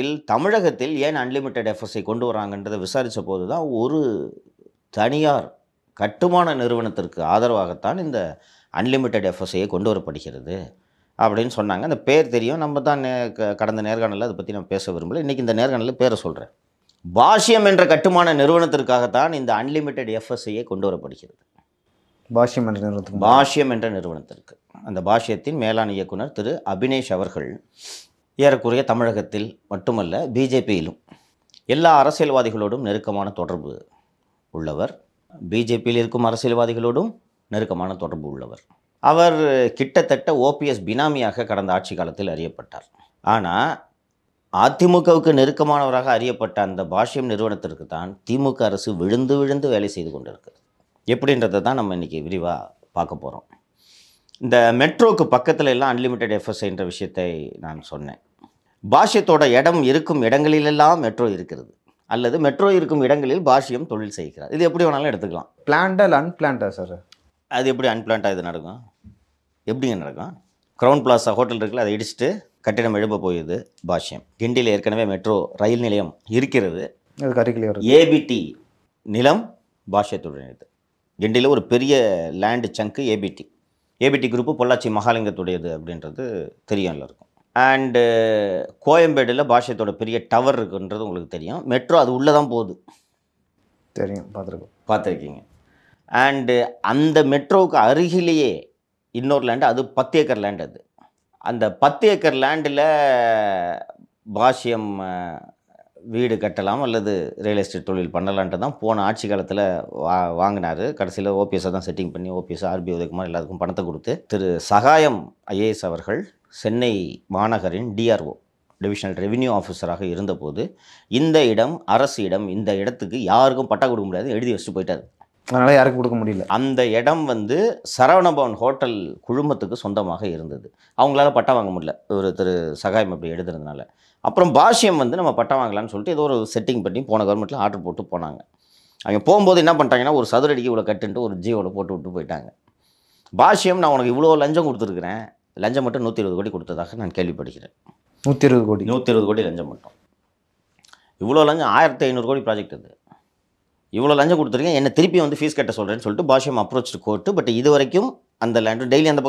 இல் தமிழகத்தில் ஏன் unlimited FSI கொண்டு வராங்கன்றதை விசாரித்த போது தான் ஒரு தனியார் கட்டுமான நிறுவனத்திற்கு ஆதரவாகத்தான் இந்த அன்லிமிட்டெட் எஃப்எஸ்ஐயை கொண்டு வரப்படுகிறது அப்படின்னு சொன்னாங்க அந்த பேர் தெரியும் நம்ம தான் நே கடந்த நேர்காணலில் அதை பற்றி நம்ம பேச விரும்பல இன்றைக்கி இந்த நேர்காணலில் பேரை சொல்கிறேன் பாஷ்யம் என்ற கட்டுமான நிறுவனத்திற்காகத்தான் இந்த அன்லிமிட்டெட் எஃப்எஸ்ஐயை கொண்டு வரப்படுகிறது பாஷ்யம் என்ற நிறுவனத்துக்கு பாஷ்யம் என்ற நிறுவனத்திற்கு அந்த பாஷ்யத்தின் மேலாண் இயக்குனர் திரு அபினேஷ் அவர்கள் ஏறக்குறைய தமிழகத்தில் மட்டுமல்ல பிஜேபியிலும் எல்லா அரசியல்வாதிகளோடும் நெருக்கமான தொடர்பு உள்ளவர் பிஜேபியில் இருக்கும் அரசியல்வாதிகளோடும் நெருக்கமான தொடர்பு உள்ளவர் அவர் கிட்டத்தட்ட ஓபிஎஸ் பினாமியாக கடந்த ஆட்சி காலத்தில் அறியப்பட்டார் ஆனால் அதிமுகவுக்கு நெருக்கமானவராக அறியப்பட்ட அந்த பாஷ்யம் நிறுவனத்திற்கு தான் திமுக அரசு விழுந்து விழுந்து வேலை செய்து கொண்டிருக்கிறது எப்படின்றத தான் நம்ம இன்றைக்கி விரிவாக பார்க்க போகிறோம் இந்த மெட்ரோக்கு பக்கத்தில் எல்லாம் அன்லிமிட்டெட் எஃப்எஸ்ஐன்ற விஷயத்தை நான் சொன்னேன் பாஷ்யத்தோட இடம் இருக்கும் இடங்களிலெல்லாம் மெட்ரோ இருக்கிறது அல்லது மெட்ரோ இருக்கும் இடங்களில் பாஷ்யம் தொழில் செய்கிறார் இது எப்படி வேணாலும் எடுத்துக்கலாம் பிளான்டா இல்லை அன்பிளான்டா சார் அது எப்படி அன்பிளான்டாக இது நடக்கும் எப்படிங்க நடக்கும் க்ரௌன் பிளாஸா ஹோட்டல் இருக்குல்ல அதை இடிச்சுட்டு கட்டிடம் எழுப்ப போகுது பாஷ்யம் கிண்டியில் ஏற்கனவே மெட்ரோ ரயில் நிலையம் இருக்கிறது ஏபிடி நிலம் பாஷ்யத்துடன் இணைத்து கிண்டியில் ஒரு பெரிய லேண்டு சங்கு ஏபிடி ஏபிடி குரூப்பு பொள்ளாச்சி மகாலிங்கத்துடையது அப்படின்றது தெரியும் எல்லாருக்கும் அண்டு uh, கோயம்பேடில் பாஷியத்தோட பெரிய டவர் இருக்குன்றது உங்களுக்கு தெரியும் மெட்ரோ அது உள்ளே தான் போகுது தெரியும் பார்த்துருக்கோம் பார்த்துருக்கீங்க அண்டு uh, அந்த மெட்ரோவுக்கு அருகிலேயே இன்னொரு லேண்டு அது பத்து ஏக்கர் லேண்ட் அது அந்த பத்து ஏக்கர் லேண்டில் பாஷ்யம் வீடு கட்டலாம் அல்லது ரியல் எஸ்டேட் தொழில் பண்ணலான்ட்டு தான் போன ஆட்சி காலத்தில் வா வாங்கினார் கடைசியில் ஓபிஎஸ்ஸை தான் செட்டிங் பண்ணி ஓபிஎஸ் ஆர்பி உதயகுமார் எல்லாத்துக்கும் பணத்தை கொடுத்து திரு சகாயம் ஐஏஎஸ் அவர்கள் சென்னை மாநகரின் டிஆர்ஓ டிவிஷனல் ரெவின்யூ ஆஃபீஸராக இருந்தபோது இந்த இடம் அரசு இடம் இந்த இடத்துக்கு யாருக்கும் பட்டா கொடுக்க முடியாது எழுதி வச்சுட்டு போயிட்டார் அதனால் யாருக்கும் கொடுக்க முடியல அந்த இடம் வந்து சரவணபவன் ஹோட்டல் குழுமத்துக்கு சொந்தமாக இருந்தது அவங்களால பட்டம் வாங்க முடியல ஒரு திரு சகாயம் அப்படி எழுதுறதுனால அப்புறம் பாஷ்யம் வந்து நம்ம பட்டம் வாங்கலாம்னு சொல்லிட்டு ஏதோ ஒரு செட்டிங் பண்ணி போன கவர்மெண்ட்டில் ஆர்டர் போட்டு போனாங்க அவங்க போகும்போது என்ன பண்ணிட்டாங்கன்னா ஒரு சதுரடிக்கு இவ்வளோ கட்டுன்ட்டு ஒரு ஜியோவில் போட்டு விட்டு போயிட்டாங்க பாஷ்யம் நான் உனக்கு இவ்வளோ லஞ்சம் கொடுத்துருக்குறேன் லஞ்சம் மட்டும் நூற்றி இருபது கோடி கொடுத்ததாக நான் கேள்விப்படுகிறேன் நூற்றி இருபது கோடி நூற்றி இருபது கோடி லஞ்சம் மட்டும் இவ்வளோ லஞ்சம் ஆயிரத்தி ஐநூறு கோடி ப்ராஜெக்ட் அது இவ்வளோ லஞ்சம் கொடுத்துருக்கேன் என்ன திருப்பி வந்து ஃபீஸ் கட்ட சொல்கிறேன்னு சொல்லிட்டு பாஷியம் அப்ரோச் கோர்ட்டு பட் இது வரைக்கும் அந்த லேண்டு டெய்லி அந்த பக்கம்